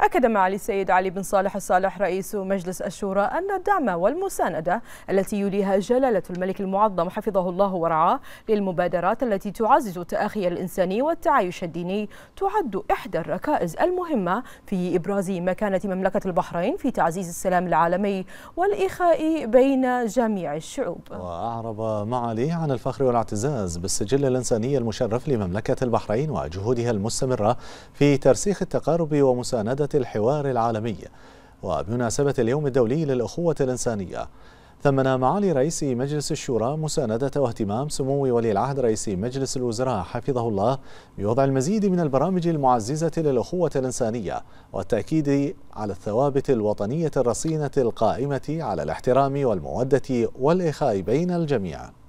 أكد معالي السيد علي بن صالح الصالح رئيس مجلس الشورى أن الدعم والمساندة التي يليها جلالة الملك المعظم حفظه الله ورعاه للمبادرات التي تعزز التأخي الإنساني والتعايش الديني تعد إحدى الركائز المهمة في إبراز مكانة مملكة البحرين في تعزيز السلام العالمي والإخاء بين جميع الشعوب وأعرب معالي عن الفخر والاعتزاز بالسجل الإنساني المشرف لمملكة البحرين وجهودها المستمرة في ترسيخ التقارب ومساندة الحوار العالمي وبمناسبة اليوم الدولي للأخوة الإنسانية ثمن معالي رئيس مجلس الشورى مساندة واهتمام سمو ولي العهد رئيس مجلس الوزراء حفظه الله بوضع المزيد من البرامج المعززة للأخوة الإنسانية والتأكيد على الثوابت الوطنية الرصينة القائمة على الاحترام والمودة والإخاء بين الجميع